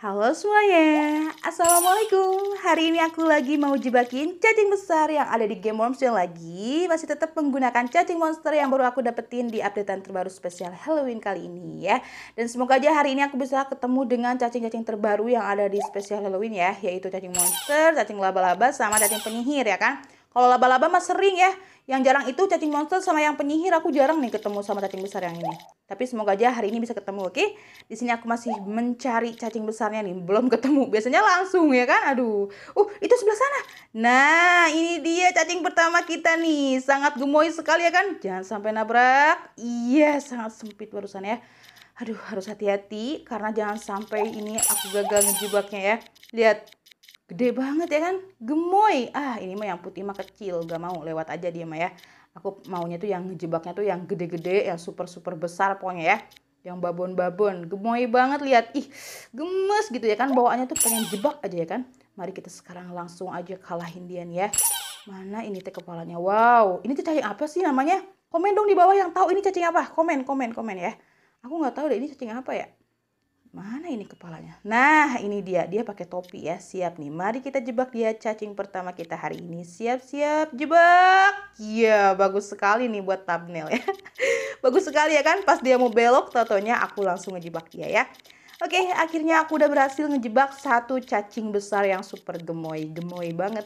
Halo semuanya, Assalamualaikum Hari ini aku lagi mau jebakin cacing besar yang ada di game Worms yang lagi Masih tetap menggunakan cacing monster yang baru aku dapetin di updatean terbaru spesial Halloween kali ini ya Dan semoga aja hari ini aku bisa ketemu dengan cacing-cacing terbaru yang ada di spesial Halloween ya Yaitu cacing monster, cacing laba-laba, sama cacing penyihir ya kan Kalau laba-laba mah sering ya yang jarang itu cacing monster sama yang penyihir aku jarang nih ketemu sama cacing besar yang ini. Tapi semoga aja hari ini bisa ketemu, oke? Okay? Di sini aku masih mencari cacing besarnya nih, belum ketemu. Biasanya langsung ya kan? Aduh. Uh, itu sebelah sana. Nah, ini dia cacing pertama kita nih. Sangat gemoy sekali ya kan? Jangan sampai nabrak. Iya, sangat sempit barusan ya. Aduh, harus hati-hati karena jangan sampai ini aku gagal ngejebaknya ya. Lihat, gede banget ya kan gemoy ah ini mah yang putih mah kecil gak mau lewat aja dia mah ya aku maunya tuh yang jebaknya tuh yang gede-gede yang super super besar pokoknya ya yang babon-babon gemoy banget lihat ih gemes gitu ya kan bawaannya tuh pengen jebak aja ya kan mari kita sekarang langsung aja kalahin dia nih ya mana ini teh kepalanya wow ini tuh cacing apa sih namanya komen dong di bawah yang tahu ini cacing apa komen komen komen ya aku nggak tahu deh ini cacing apa ya Mana ini kepalanya? Nah, ini dia. Dia pakai topi ya. Siap nih. Mari kita jebak dia cacing pertama kita hari ini. Siap-siap jebak. Iya, bagus sekali nih buat thumbnail ya. bagus sekali ya kan? Pas dia mau belok, totonya aku langsung ngejebak dia ya. Oke, okay, akhirnya aku udah berhasil ngejebak satu cacing besar yang super gemoy, gemoy banget.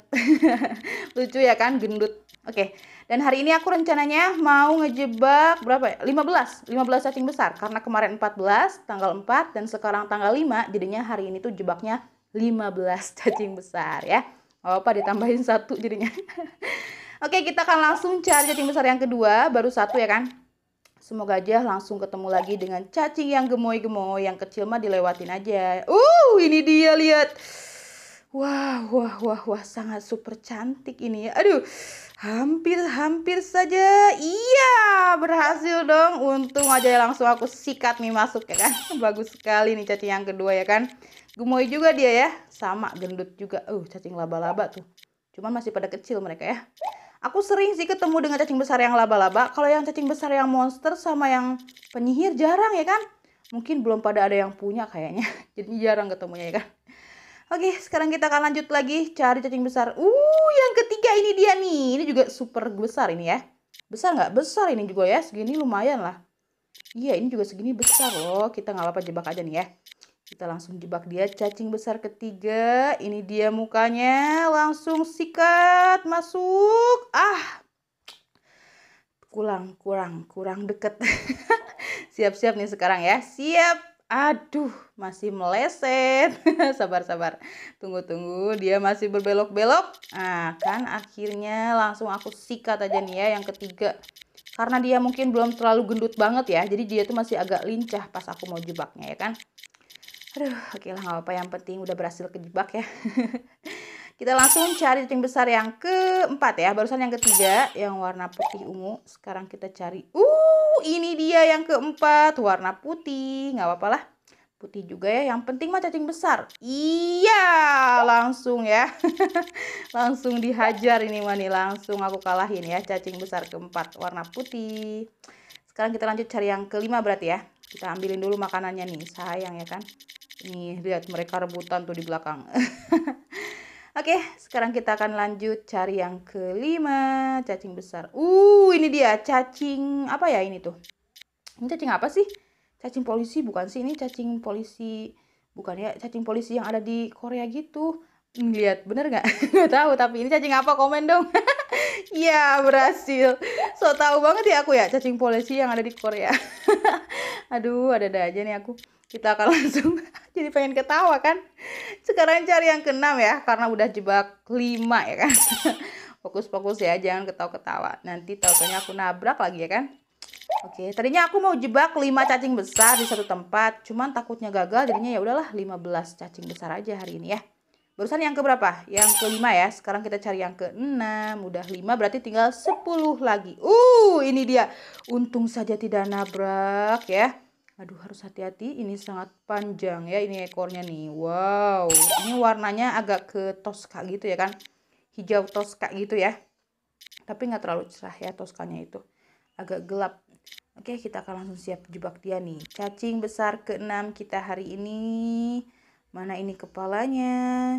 Lucu ya kan, gendut. Oke, okay. dan hari ini aku rencananya mau ngejebak berapa ya? 15, 15 cacing besar. Karena kemarin 14, tanggal 4, dan sekarang tanggal 5, jadinya hari ini tuh jebaknya 15 cacing besar ya. Gak apa ditambahin satu jadinya. Oke, okay, kita akan langsung cari cacing besar yang kedua, baru satu ya kan. Semoga aja langsung ketemu lagi dengan cacing yang gemoy-gemoy. Yang kecil mah dilewatin aja. Uh, ini dia lihat. Wah, wah, wah, wah, sangat super cantik ini ya. Aduh, hampir-hampir saja. Iya, berhasil dong. Untung aja langsung aku sikat nih masuk ya kan. Bagus sekali nih cacing yang kedua ya kan. Gemoy juga dia ya. Sama, gendut juga. Uh, cacing laba-laba tuh. Cuman masih pada kecil mereka ya. Aku sering sih ketemu dengan cacing besar yang laba-laba. Kalau yang cacing besar yang monster sama yang penyihir jarang ya kan? Mungkin belum pada ada yang punya kayaknya. Jadi jarang ketemunya ya kan? Oke, sekarang kita akan lanjut lagi cari cacing besar. Uh, yang ketiga ini dia nih. Ini juga super besar ini ya. Besar nggak? Besar ini juga ya. Segini lumayan lah. Iya, ini juga segini besar loh. Kita nggak apa-apa jebak aja nih ya. Kita langsung jebak dia cacing besar ketiga. Ini dia mukanya. Langsung sikat masuk. Ah. Kurang, kurang, kurang deket. Siap-siap nih sekarang ya. Siap. Aduh, masih meleset. Sabar-sabar. Tunggu-tunggu, dia masih berbelok-belok. Nah, kan akhirnya langsung aku sikat aja nih ya yang ketiga. Karena dia mungkin belum terlalu gendut banget ya. Jadi dia tuh masih agak lincah pas aku mau jebaknya ya kan aduh oke lah nggak apa-apa yang penting udah berhasil kejebak ya kita langsung cari titik besar yang keempat ya barusan yang ketiga yang warna putih ungu sekarang kita cari uh ini dia yang keempat warna putih nggak apa-apa lah putih juga ya. Yang penting mah cacing besar. Iya, langsung ya. langsung dihajar ini mah Langsung aku kalahin ya cacing besar keempat warna putih. Sekarang kita lanjut cari yang kelima berarti ya. Kita ambilin dulu makanannya nih. Sayang ya kan. Nih, lihat mereka rebutan tuh di belakang. Oke, sekarang kita akan lanjut cari yang kelima, cacing besar. Uh, ini dia cacing apa ya ini tuh? Ini cacing apa sih? Cacing polisi bukan sih? Ini cacing polisi bukan ya? Cacing polisi yang ada di Korea gitu. Hmm, lihat, bener nggak? Gak tahu, tapi ini cacing apa? Komen dong. ya berhasil. So tahu banget ya aku ya cacing polisi yang ada di Korea. Aduh, ada-ada aja nih aku kita akan langsung jadi pengen ketawa kan sekarang cari yang keenam ya karena udah jebak lima ya kan fokus-fokus ya jangan ketawa-ketawa nanti tautannya aku nabrak lagi ya kan Oke, tadinya aku mau jebak lima cacing besar di satu tempat, cuman takutnya gagal jadinya ya udahlah 15 cacing besar aja hari ini ya. Barusan yang keberapa Yang kelima ya. Sekarang kita cari yang keenam. Udah lima berarti tinggal 10 lagi. Uh, ini dia. Untung saja tidak nabrak ya. Aduh harus hati-hati ini sangat panjang ya ini ekornya nih. Wow, ini warnanya agak ke toska gitu ya kan. Hijau toska gitu ya. Tapi nggak terlalu cerah ya toskanya itu. Agak gelap. Oke, kita akan langsung siap jebak dia nih. Cacing besar keenam kita hari ini. Mana ini kepalanya?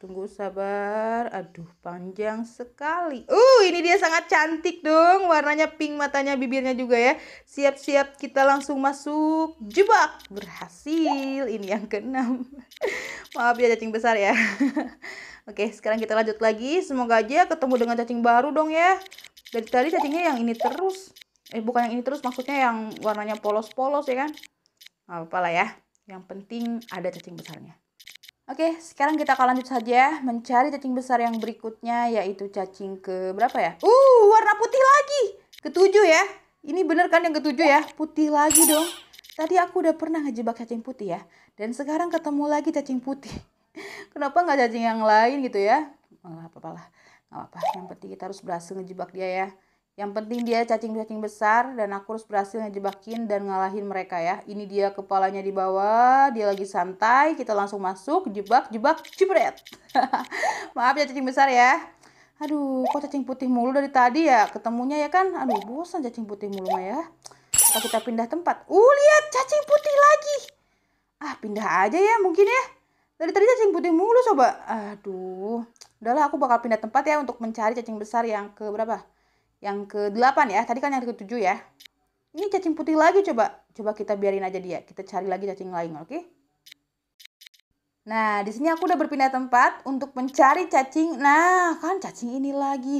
Tunggu sabar. Aduh, panjang sekali. Uh, ini dia sangat cantik dong. Warnanya pink, matanya, bibirnya juga ya. Siap-siap kita langsung masuk. Jebak. Berhasil. Ini yang keenam. Maaf ya cacing besar ya. Oke, sekarang kita lanjut lagi. Semoga aja ketemu dengan cacing baru dong ya. Dari tadi cacingnya yang ini terus. Eh, bukan yang ini terus. Maksudnya yang warnanya polos-polos ya kan. Apalah apa ya. Yang penting ada cacing besarnya. Oke, sekarang kita akan lanjut saja mencari cacing besar yang berikutnya yaitu cacing ke berapa ya? Uh, warna putih lagi. Ketujuh ya. Ini bener kan yang ketujuh ya? Putih lagi dong. Tadi aku udah pernah ngejebak cacing putih ya. Dan sekarang ketemu lagi cacing putih. Kenapa nggak cacing yang lain gitu ya? Nggak apa-apalah. Nggak apa-apa. Yang penting kita harus berhasil ngejebak dia ya. Yang penting dia cacing-cacing besar dan aku harus berhasil ngejebakin dan ngalahin mereka ya. Ini dia kepalanya di bawah, dia lagi santai, kita langsung masuk, jebak, jebak, jebret. Maaf ya cacing besar ya. Aduh, kok cacing putih mulu dari tadi ya? Ketemunya ya kan? Aduh, bosan cacing putih mulu mah ya. Kita, kita pindah tempat. Uh, lihat cacing putih lagi. Ah, pindah aja ya mungkin ya. Dari tadi cacing putih mulu coba. Aduh. Udahlah, aku bakal pindah tempat ya untuk mencari cacing besar yang ke berapa? yang ke-8 ya. Tadi kan yang ke-7 ya. Ini cacing putih lagi coba. Coba kita biarin aja dia. Kita cari lagi cacing lain, oke? Okay? Nah, di sini aku udah berpindah tempat untuk mencari cacing. Nah, kan cacing ini lagi.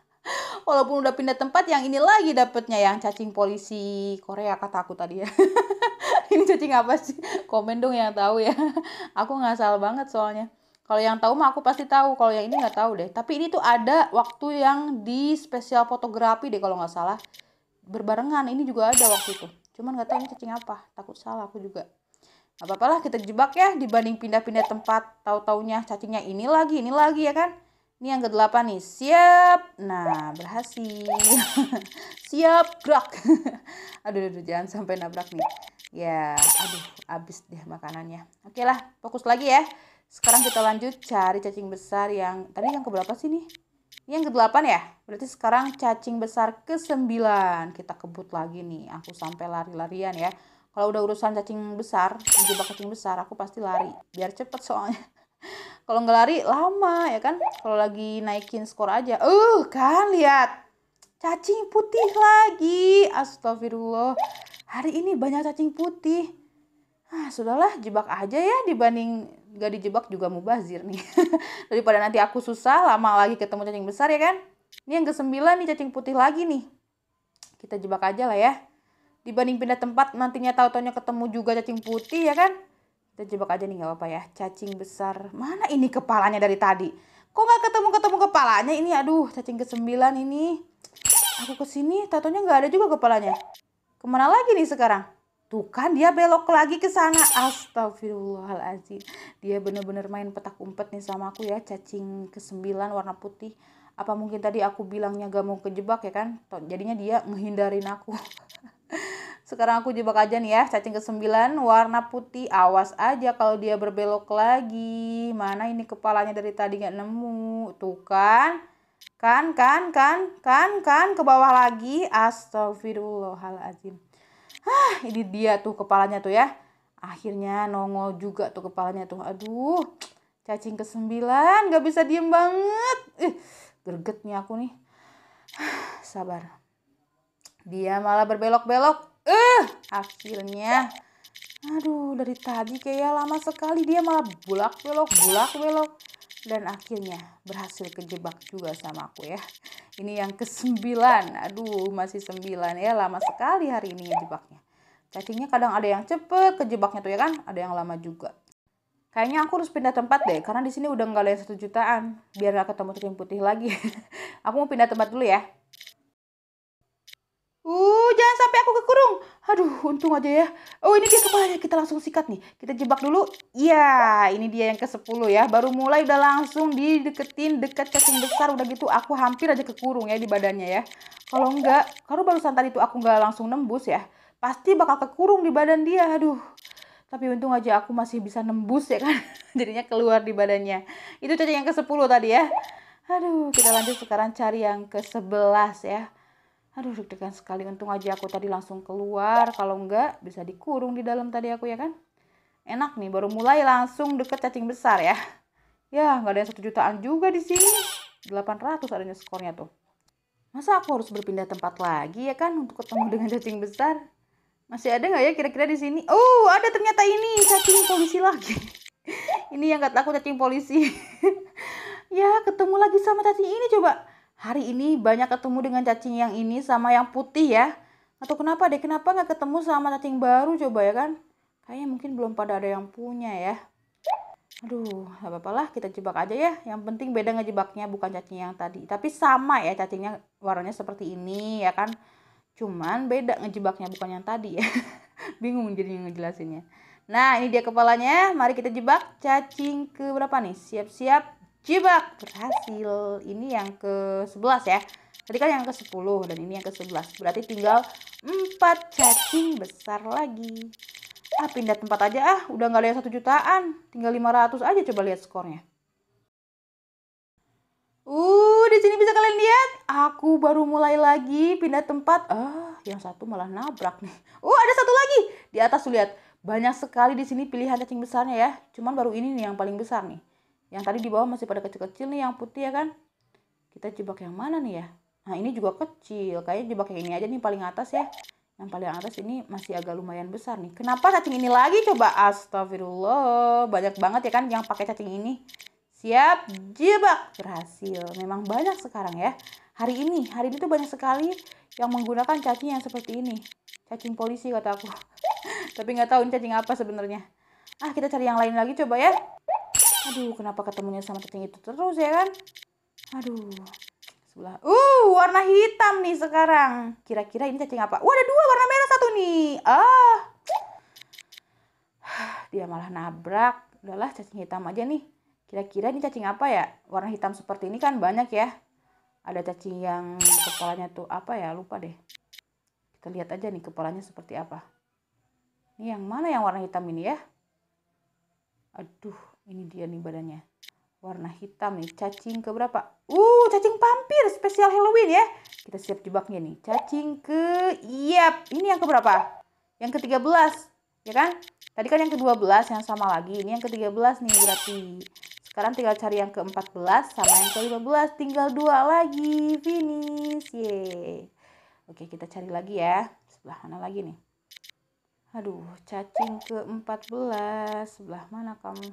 Walaupun udah pindah tempat, yang ini lagi dapetnya yang cacing polisi Korea kata aku tadi ya. ini cacing apa sih? Komen dong yang tahu ya. Aku nggak salah banget soalnya. Kalau yang tahu mah aku pasti tahu, kalau yang ini nggak tahu deh. Tapi ini tuh ada waktu yang di spesial fotografi deh kalau nggak salah. Berbarengan, ini juga ada waktu itu. Cuman nggak tahu ini cacing apa, takut salah aku juga. Gak apa-apa lah kita jebak ya dibanding pindah-pindah tempat tahu-taunya cacingnya ini lagi, ini lagi ya kan. Ini yang ke-8 nih, siap. Nah, berhasil. siap, gerak. aduh, aduh, aduh, jangan sampai nabrak nih. Ya, aduh, abis deh makanannya. Oke lah, fokus lagi ya. Sekarang kita lanjut cari cacing besar yang tadi yang keberapa sih nih? Yang ke-8 ya. Berarti sekarang cacing besar ke-9. Kita kebut lagi nih. Aku sampai lari-larian ya. Kalau udah urusan cacing besar, jebak cacing besar, aku pasti lari. Biar cepet soalnya. Kalau nggak lari, lama ya kan? Kalau lagi naikin skor aja. Uh, kan lihat. Cacing putih lagi. Astagfirullah. Hari ini banyak cacing putih. Ah, sudahlah, jebak aja ya dibanding gak dijebak juga mubazir nih. Daripada nanti aku susah, lama lagi ketemu cacing besar ya kan? Ini yang kesembilan nih cacing putih lagi nih. Kita jebak aja lah ya. Dibanding pindah tempat nantinya tau taunya ketemu juga cacing putih ya kan? Kita jebak aja nih nggak apa-apa ya. Cacing besar. Mana ini kepalanya dari tadi? Kok nggak ketemu-ketemu kepalanya ini? Aduh, cacing kesembilan ini. Aku kesini, tatonya taunya nggak ada juga kepalanya. Kemana lagi nih sekarang? Tuh kan dia belok lagi ke sana. Astagfirullahalazim. Dia bener-bener main petak umpet nih sama aku ya. Cacing ke sembilan warna putih. Apa mungkin tadi aku bilangnya gak mau kejebak ya kan? Jadinya dia menghindarin aku. Sekarang aku jebak aja nih ya. Cacing ke sembilan warna putih. Awas aja kalau dia berbelok lagi. Mana ini kepalanya dari tadi gak nemu. Tuh kan. Kan, kan, kan, kan, kan. Ke bawah lagi. Astagfirullahalazim. Hah, ini dia tuh kepalanya tuh ya. Akhirnya nongol juga tuh kepalanya tuh. Aduh, cacing kesembilan sembilan, gak bisa diem banget. Ih, gerget nih aku nih. sabar. Dia malah berbelok-belok. Eh, akhirnya. Aduh, dari tadi kayak lama sekali dia malah bulak belok, bulak belok dan akhirnya berhasil kejebak juga sama aku ya. Ini yang kesembilan, aduh masih sembilan ya, lama sekali hari ini ngejebaknya. Cacingnya kadang ada yang cepet kejebaknya tuh ya kan, ada yang lama juga. Kayaknya aku harus pindah tempat deh, karena di sini udah nggak ada yang satu jutaan, biar nggak ketemu cacing putih lagi. aku mau pindah tempat dulu ya sampai aku kekurung. Aduh, untung aja ya. Oh, ini dia kepalanya. Kita langsung sikat nih. Kita jebak dulu. Iya, ini dia yang ke-10 ya. Baru mulai udah langsung dideketin dekat cacing besar. Udah gitu aku hampir aja kekurung ya di badannya ya. Kalau enggak, kalau barusan tadi tuh aku enggak langsung nembus ya. Pasti bakal kekurung di badan dia. Aduh, tapi untung aja aku masih bisa nembus ya kan jadinya keluar di badannya itu cacing yang ke-10 tadi ya aduh kita lanjut sekarang cari yang ke-11 ya Aduh deg-degan sekali untung aja aku tadi langsung keluar kalau enggak bisa dikurung di dalam tadi aku ya kan. Enak nih baru mulai langsung deket cacing besar ya. Ya nggak ada yang satu jutaan juga di sini. 800 adanya skornya tuh. Masa aku harus berpindah tempat lagi ya kan untuk ketemu dengan cacing besar? Masih ada nggak ya kira-kira di sini? Oh ada ternyata ini cacing polisi lagi. ini yang nggak takut cacing polisi. ya ketemu lagi sama cacing ini coba Hari ini banyak ketemu dengan cacing yang ini sama yang putih ya. Atau kenapa deh, kenapa nggak ketemu sama cacing baru coba ya kan? Kayaknya mungkin belum pada ada yang punya ya. Aduh, gak apa-apa lah kita jebak aja ya. Yang penting beda ngejebaknya bukan cacing yang tadi. Tapi sama ya cacingnya warnanya seperti ini ya kan. Cuman beda ngejebaknya bukan yang tadi ya. Bingung jadi ngejelasinnya. Nah, ini dia kepalanya. Mari kita jebak cacing ke berapa nih? Siap-siap. Jebak berhasil. Ini yang ke-11 ya. Tadi kan yang ke-10 dan ini yang ke-11. Berarti tinggal empat cacing besar lagi. Ah pindah tempat aja ah. Udah nggak ada satu jutaan. Tinggal 500 aja coba lihat skornya. Uh, di sini bisa kalian lihat. Aku baru mulai lagi pindah tempat. Ah, yang satu malah nabrak nih. Uh, ada satu lagi. Di atas tuh lihat. Banyak sekali di sini pilihan cacing besarnya ya. Cuman baru ini nih yang paling besar nih yang tadi di bawah masih pada kecil-kecil nih yang putih ya kan kita jebak yang mana nih ya nah ini juga kecil kayaknya jebak yang ini aja nih paling atas ya yang paling atas ini masih agak lumayan besar nih kenapa cacing ini lagi coba astagfirullah banyak banget ya kan yang pakai cacing ini siap jebak berhasil memang banyak sekarang ya hari ini hari ini tuh banyak sekali yang menggunakan cacing yang seperti ini cacing polisi kata aku tapi nggak tahu ini cacing apa sebenarnya ah kita cari yang lain lagi coba ya Aduh, kenapa ketemunya sama cacing itu terus ya kan? Aduh. Sebelah. Uh, warna hitam nih sekarang. Kira-kira ini cacing apa? Wah, ada dua warna merah satu nih. Ah. Dia malah nabrak. Udahlah, cacing hitam aja nih. Kira-kira ini cacing apa ya? Warna hitam seperti ini kan banyak ya. Ada cacing yang kepalanya tuh apa ya? Lupa deh. Kita lihat aja nih kepalanya seperti apa. Ini yang mana yang warna hitam ini ya? Aduh, ini dia nih badannya. Warna hitam nih. Cacing ke berapa? Uh, cacing pampir spesial Halloween ya. Kita siap jebaknya nih. Cacing ke Yap, ini yang ke berapa? Yang ke-13. Ya kan? Tadi kan yang ke-12 yang sama lagi. Ini yang ke-13 nih berarti. Sekarang tinggal cari yang ke-14 sama yang ke-15. Tinggal dua lagi. Finish. ye Oke, kita cari lagi ya. Sebelah mana lagi nih? Aduh, cacing ke-14. Sebelah mana kamu?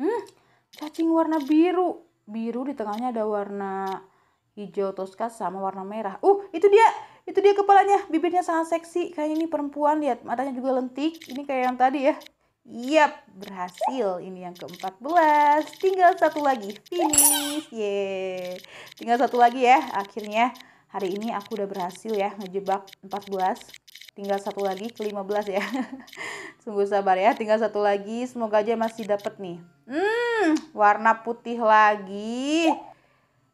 Hmm, cacing warna biru. Biru di tengahnya ada warna hijau toska sama warna merah. Uh, itu dia. Itu dia kepalanya. Bibirnya sangat seksi. Kayaknya ini perempuan. Lihat, matanya juga lentik. Ini kayak yang tadi ya. Yap, berhasil. Ini yang ke-14. Tinggal satu lagi. Finish. Yeay. Tinggal satu lagi ya akhirnya hari ini aku udah berhasil ya ngejebak 14 tinggal satu lagi ke 15 ya sungguh sabar ya tinggal satu lagi semoga aja masih dapet nih hmm warna putih lagi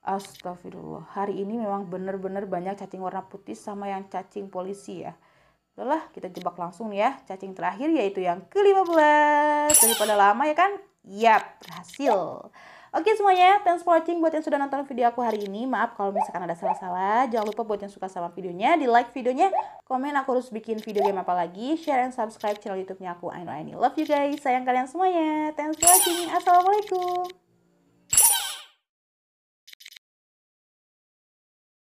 astagfirullah hari ini memang bener-bener banyak cacing warna putih sama yang cacing polisi ya Udahlah, kita jebak langsung ya. Cacing terakhir yaitu yang ke-15. Daripada lama ya kan? Yap, berhasil. Oke semuanya, thanks for watching buat yang sudah nonton video aku hari ini. Maaf kalau misalkan ada salah-salah. Jangan lupa buat yang suka sama videonya, di like videonya, komen aku harus bikin video game apa lagi, share and subscribe channel YouTube-nya aku know Aini. Love you guys, sayang kalian semuanya. Thanks for watching. Assalamualaikum.